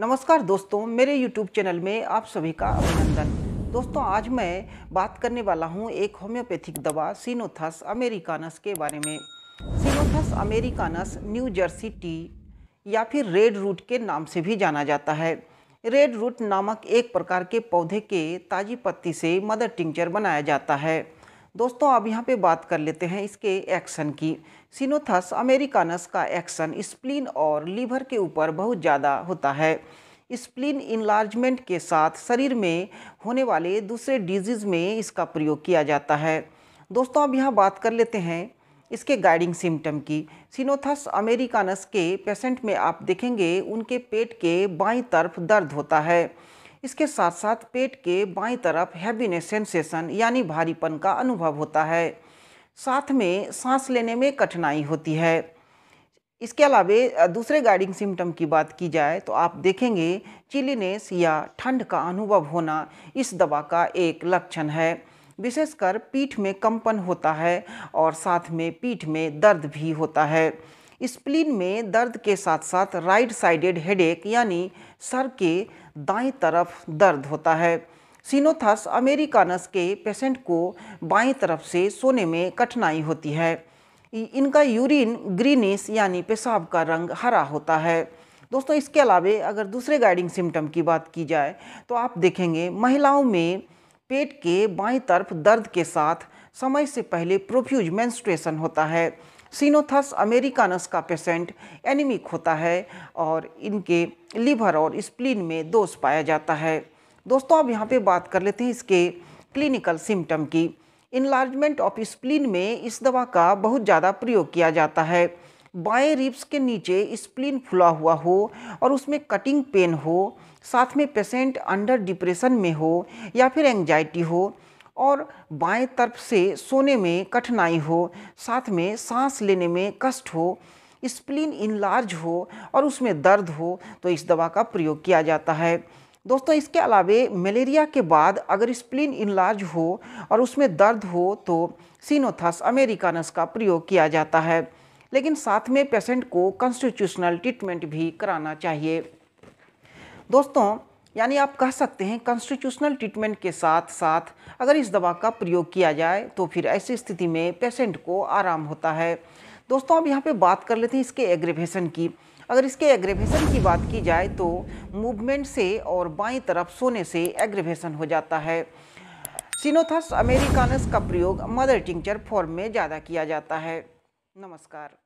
नमस्कार दोस्तों मेरे YouTube चैनल में आप सभी का अभिनंदन दोस्तों आज मैं बात करने वाला हूं एक होम्योपैथिक दवा सीनोथस अमेरिकानस के बारे में ceanothus americanus New Jersey tea या फिर रेड रूट के नाम से भी जाना जाता है रेड रूट नामक एक प्रकार के पौधे के ताजी पत्ती से मदर टिंचर बनाया जाता है दोस्तों अब यहाँ पे बात कर लेते हैं इसके एक्शन की सिनोथस अमेरिकानस का एक्शन स्प्लीन और लीवर के ऊपर बहुत ज़्यादा होता है स्प्लिन इन्लार्जमेंट के साथ शरीर में होने वाले दूसरे डिजीज़ में इसका प्रयोग किया जाता है दोस्तों अब यहाँ बात कर लेते हैं इसके गाइडिंग सिम्टम की सिनोथस अमेरिकानस के पेशेंट में आप देखेंगे उनके पेट के बाई तरफ दर्द होता है इसके साथ साथ पेट के बाई तरफ हैवीनेस सेंसेशन यानी भारीपन का अनुभव होता है साथ में सांस लेने में कठिनाई होती है इसके अलावा दूसरे गाइडिंग सिम्टम की बात की जाए तो आप देखेंगे चिलीनेस या ठंड का अनुभव होना इस दवा का एक लक्षण है विशेषकर पीठ में कंपन होता है और साथ में पीठ में दर्द भी होता है स्प्लीन में दर्द के साथ साथ राइट साइडेड हेडेक यानी सर के दाएं तरफ दर्द होता है सीनोथस अमेरिकानस के पेशेंट को बाएं तरफ से सोने में कठिनाई होती है इनका यूरिन ग्रीनिस यानी पेशाब का रंग हरा होता है दोस्तों इसके अलावे अगर दूसरे गाइडिंग सिम्टम की बात की जाए तो आप देखेंगे महिलाओं में पेट के बाएं तरफ दर्द के साथ समय से पहले प्रोफ्यूज मेंस्ट्रुएशन होता है सीनोथस अमेरिकानस का पेशेंट एनीमिक होता है और इनके लीवर और स्प्लिन में दोष पाया जाता है दोस्तों अब यहाँ पे बात कर लेते हैं इसके क्लिनिकल सिम्टम की इन्लार्जमेंट ऑफ स्प्लिन में इस दवा का बहुत ज़्यादा प्रयोग किया जाता है बाएं रिब्स के नीचे स्प्लिन फुला हुआ हो और उसमें कटिंग पेन हो साथ में पेशेंट अंडर डिप्रेशन में हो या फिर एंगजाइटी हो और बाएं तरफ से सोने में कठिनाई हो साथ में सांस लेने में कष्ट हो स्प्लिन इनलार्ज हो और उसमें दर्द हो तो इस दवा का प्रयोग किया जाता है दोस्तों इसके अलावे मलेरिया के बाद अगर स्प्लिन इनलार्ज हो और उसमें दर्द हो तो सीनोथस अमेरिकानस का प्रयोग किया जाता है लेकिन साथ में पेशेंट को कॉन्स्टिट्यूशनल ट्रीटमेंट भी कराना चाहिए दोस्तों यानी आप कह सकते हैं कॉन्स्टिट्यूशनल ट्रीटमेंट के साथ साथ अगर इस दवा का प्रयोग किया जाए तो फिर ऐसी स्थिति में पेशेंट को आराम होता है दोस्तों अब यहाँ पे बात कर लेते हैं इसके एग्रेवेशन की अगर इसके एग्रेवेशन की बात की जाए तो मूवमेंट से और बाई तरफ सोने से एग्रेवेशन हो जाता है सिनोथस अमेरिकानस का प्रयोग मदर टिंचर फॉर्म में ज़्यादा किया जाता है नमस्कार